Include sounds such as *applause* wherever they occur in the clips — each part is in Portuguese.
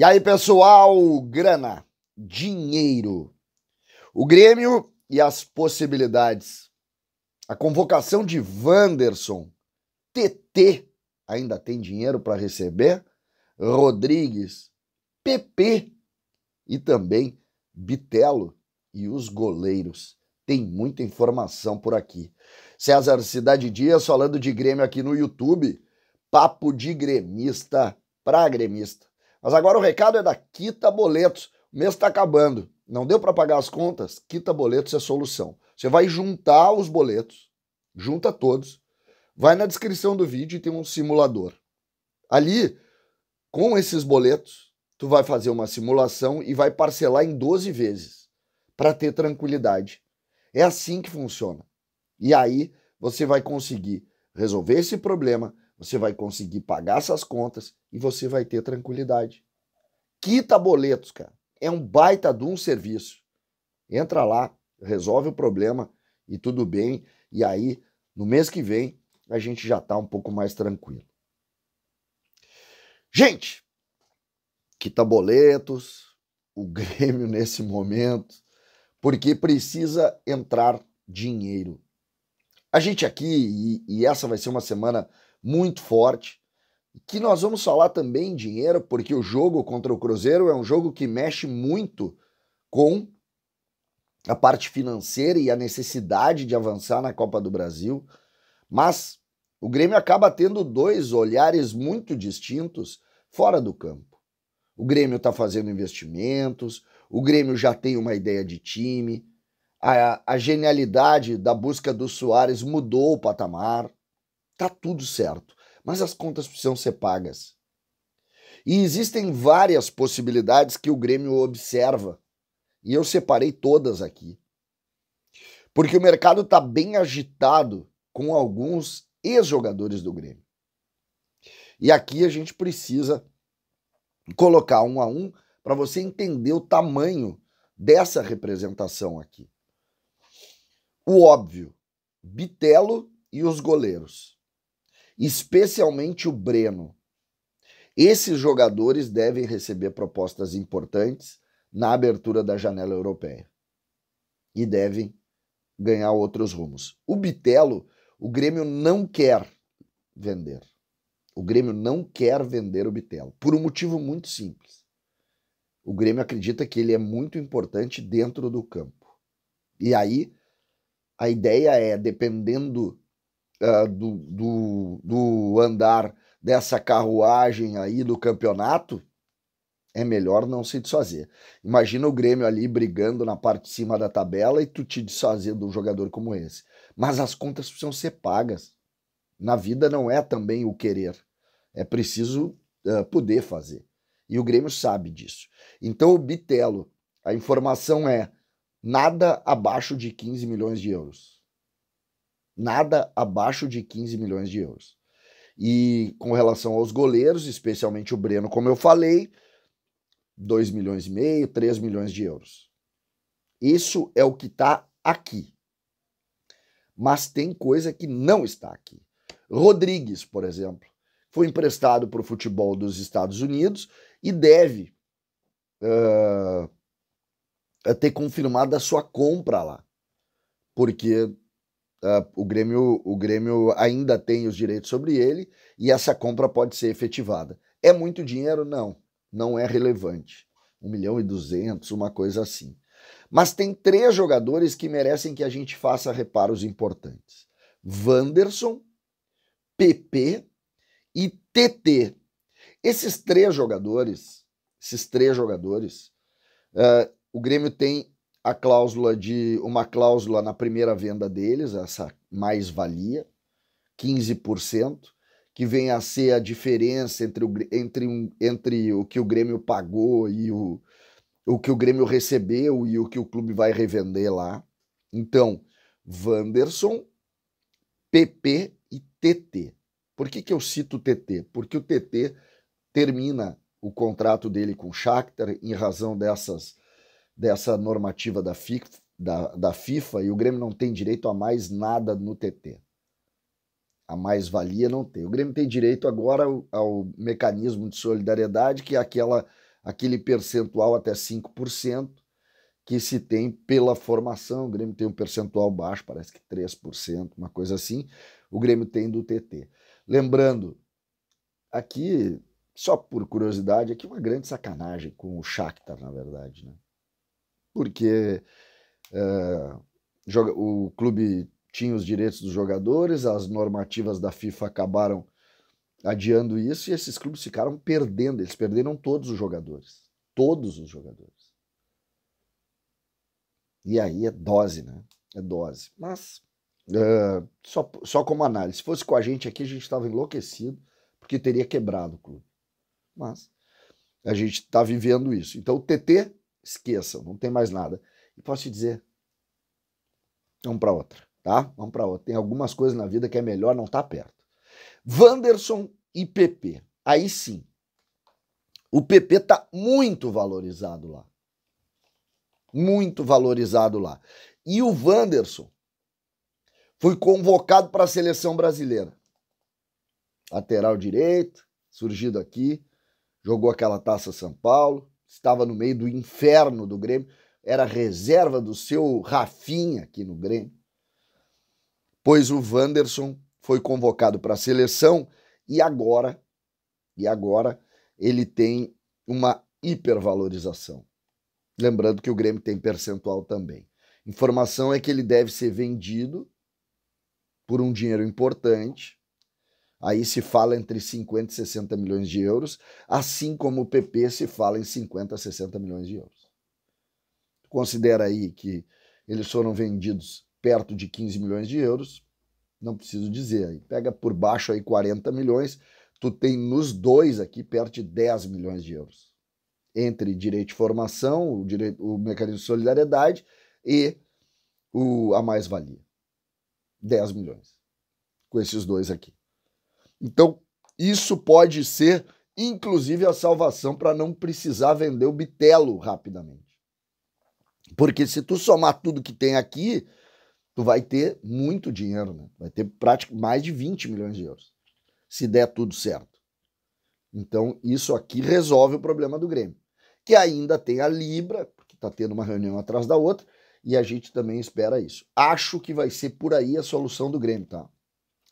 E aí, pessoal, grana, dinheiro. O Grêmio e as possibilidades. A convocação de Wanderson. TT ainda tem dinheiro para receber? Rodrigues, PP e também Bitelo e os goleiros. Tem muita informação por aqui. César Cidade Dias falando de Grêmio aqui no YouTube. Papo de gremista para gremista. Mas agora o recado é da Quita Boletos. O mês está acabando. Não deu para pagar as contas? Quita Boletos é solução. Você vai juntar os boletos, junta todos, vai na descrição do vídeo e tem um simulador. Ali, com esses boletos, tu vai fazer uma simulação e vai parcelar em 12 vezes para ter tranquilidade. É assim que funciona. E aí você vai conseguir resolver esse problema você vai conseguir pagar essas contas e você vai ter tranquilidade. Quita boletos, cara. É um baita de um serviço. Entra lá, resolve o problema e tudo bem. E aí, no mês que vem, a gente já tá um pouco mais tranquilo. Gente, quita boletos, o *laughs* Grêmio nesse momento, porque precisa entrar dinheiro. A gente aqui, e, e essa vai ser uma semana muito forte. Que nós vamos falar também em dinheiro, porque o jogo contra o Cruzeiro é um jogo que mexe muito com a parte financeira e a necessidade de avançar na Copa do Brasil. Mas o Grêmio acaba tendo dois olhares muito distintos fora do campo. O Grêmio está fazendo investimentos, o Grêmio já tem uma ideia de time, a, a genialidade da busca do Soares mudou o patamar. Tá tudo certo, mas as contas precisam ser pagas. E existem várias possibilidades que o Grêmio observa, e eu separei todas aqui. Porque o mercado está bem agitado com alguns ex-jogadores do Grêmio. E aqui a gente precisa colocar um a um para você entender o tamanho dessa representação aqui. O óbvio, Bitelo e os goleiros especialmente o Breno. Esses jogadores devem receber propostas importantes na abertura da janela europeia e devem ganhar outros rumos. O Bitelo, o Grêmio não quer vender. O Grêmio não quer vender o Bitelo por um motivo muito simples. O Grêmio acredita que ele é muito importante dentro do campo. E aí a ideia é, dependendo uh, do, do, do andar dessa carruagem aí do campeonato, é melhor não se desfazer. Imagina o Grêmio ali brigando na parte de cima da tabela e tu te desfazer de um jogador como esse. Mas as contas precisam ser pagas. Na vida não é também o querer, é preciso uh, poder fazer. E o Grêmio sabe disso. Então o Bitelo, a informação é nada abaixo de 15 milhões de euros nada abaixo de 15 milhões de euros. E com relação aos goleiros, especialmente o Breno, como eu falei, 2 milhões e meio, 3 milhões de euros. Isso é o que está aqui. Mas tem coisa que não está aqui. Rodrigues, por exemplo, foi emprestado para o futebol dos Estados Unidos e deve uh, ter confirmado a sua compra lá. Porque Uh, o, Grêmio, o Grêmio ainda tem os direitos sobre ele e essa compra pode ser efetivada. É muito dinheiro? Não, não é relevante. um milhão e duzentos uma coisa assim. Mas tem três jogadores que merecem que a gente faça reparos importantes: vanderson PP e TT. Esses três jogadores, esses três jogadores, uh, o Grêmio tem a cláusula de uma cláusula na primeira venda deles, essa mais-valia, 15%, que vem a ser a diferença entre o, entre, um, entre o que o Grêmio pagou e o, o que o Grêmio recebeu e o que o clube vai revender lá. Então, Wanderson, PP e TT. Por que, que eu cito o TT? Porque o TT termina o contrato dele com o Shakhtar em razão dessas dessa normativa da FIFA, da, da FIFA e o Grêmio não tem direito a mais nada no TT. A mais-valia não tem. O Grêmio tem direito agora ao, ao, mecanismo de solidariedade, que é aquela, aquele percentual até 5% que se tem pela formação. O Grêmio tem um percentual baixo, parece que 3%, uma coisa assim. O Grêmio tem do TT. Lembrando, aqui, só por curiosidade, aqui é uma grande sacanagem com o Shakhtar, na verdade, né? porque eh, joga, o clube tinha os direitos dos jogadores, as normativas da FIFA acabaram adiando isso e esses clubes ficaram perdendo, eles perderam todos os jogadores, todos os jogadores. E aí é dose, né? É dose. Mas eh, só, só como análise, se fosse com a gente aqui, a gente estava enlouquecido porque teria quebrado o clube. Mas a gente está vivendo isso. Então o TT Esqueçam, não tem mais nada. E posso te dizer, vamos para outra, tá? Vamos para outra. Tem algumas coisas na vida que é melhor não estar tá perto. Wanderson e PP. Aí sim. O PP tá muito valorizado lá. Muito valorizado lá. E o Wanderson foi convocado para a seleção brasileira. Lateral direito, surgido aqui, jogou aquela taça São Paulo, estava no meio do inferno do Grêmio, era reserva do seu Rafinha aqui no Grêmio. Pois o Wanderson foi convocado para a seleção e agora e agora ele tem uma hipervalorização. Lembrando que o Grêmio tem percentual também. Informação é que ele deve ser vendido por um dinheiro importante Aí se fala entre 50 e 60 milhões de euros, assim como o PP se fala em 50 a 60 milhões de euros. Considera aí que eles foram vendidos perto de 15 milhões de euros, não preciso dizer aí. Pega por baixo aí 40 milhões, tu tem nos dois aqui perto de 10 milhões de euros. Entre direito de formação, o, direito, o mecanismo de solidariedade e o, a mais-valia. 10 milhões. Com esses dois aqui. Então, isso pode ser, inclusive, a salvação para não precisar vender o bitelo rapidamente. Porque se tu somar tudo que tem aqui, tu vai ter muito dinheiro, né? Vai ter praticamente mais de 20 milhões de euros, se der tudo certo. Então, isso aqui resolve o problema do Grêmio. Que ainda tem a Libra, porque está tendo uma reunião atrás da outra, e a gente também espera isso. Acho que vai ser por aí a solução do Grêmio, tá?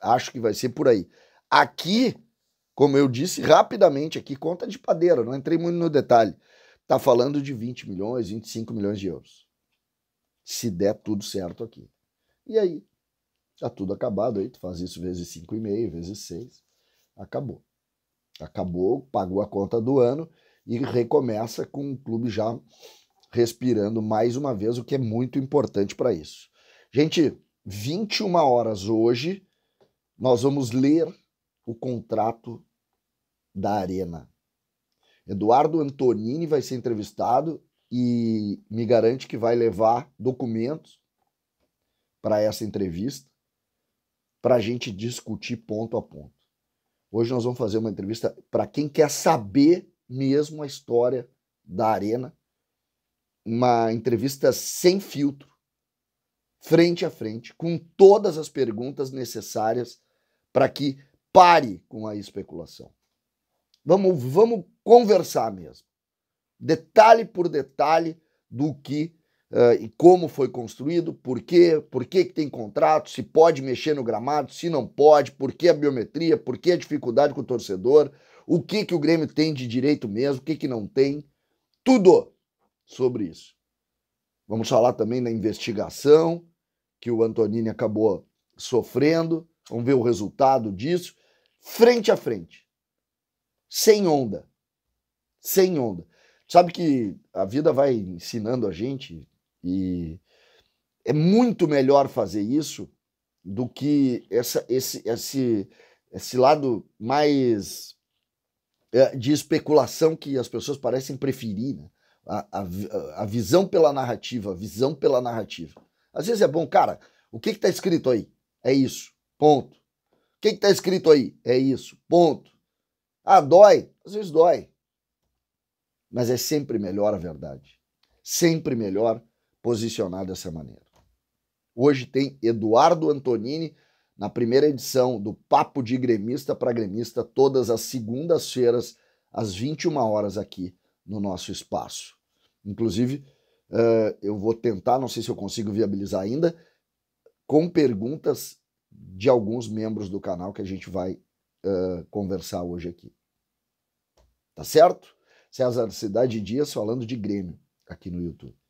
Acho que vai ser por aí. Aqui, como eu disse rapidamente aqui, conta de padeiro, não entrei muito no detalhe. Tá falando de 20 milhões, 25 milhões de euros. Se der tudo certo aqui. E aí? Tá tudo acabado aí, tu faz isso vezes 5,5, vezes 6, acabou. Acabou, pagou a conta do ano e recomeça com o clube já respirando mais uma vez, o que é muito importante para isso. Gente, 21 horas hoje, nós vamos ler o contrato da Arena. Eduardo Antonini vai ser entrevistado e me garante que vai levar documentos para essa entrevista para a gente discutir ponto a ponto. Hoje nós vamos fazer uma entrevista para quem quer saber mesmo a história da Arena. Uma entrevista sem filtro, frente a frente, com todas as perguntas necessárias para que Pare com a especulação. Vamos, vamos conversar mesmo. Detalhe por detalhe do que uh, e como foi construído, por quê, por que, que tem contrato, se pode mexer no gramado, se não pode, por que a biometria, por que a dificuldade com o torcedor, o que, que o Grêmio tem de direito mesmo, o que, que não tem. Tudo sobre isso. Vamos falar também da investigação que o Antonini acabou sofrendo. Vamos ver o resultado disso frente a frente. Sem onda. Sem onda. Sabe que a vida vai ensinando a gente e é muito melhor fazer isso do que essa, esse, esse, esse lado mais é, de especulação que as pessoas parecem preferir. Né? A, a, a, visão pela narrativa, a visão pela narrativa. Às vezes é bom, cara, o que está escrito aí? É isso, ponto. O que está escrito aí? É isso, ponto. Ah, dói? Às vezes dói. Mas é sempre melhor a verdade. Sempre melhor posicionar dessa maneira. Hoje tem Eduardo Antonini na primeira edição do Papo de Gremista para Gremista, todas as segundas-feiras, às 21 horas, aqui no nosso espaço. Inclusive, uh, eu vou tentar, não sei se eu consigo viabilizar ainda, com perguntas de alguns membros do canal que a gente vai uh, conversar hoje aqui. Tá certo? César Cidade Dias falando de Grêmio aqui no YouTube.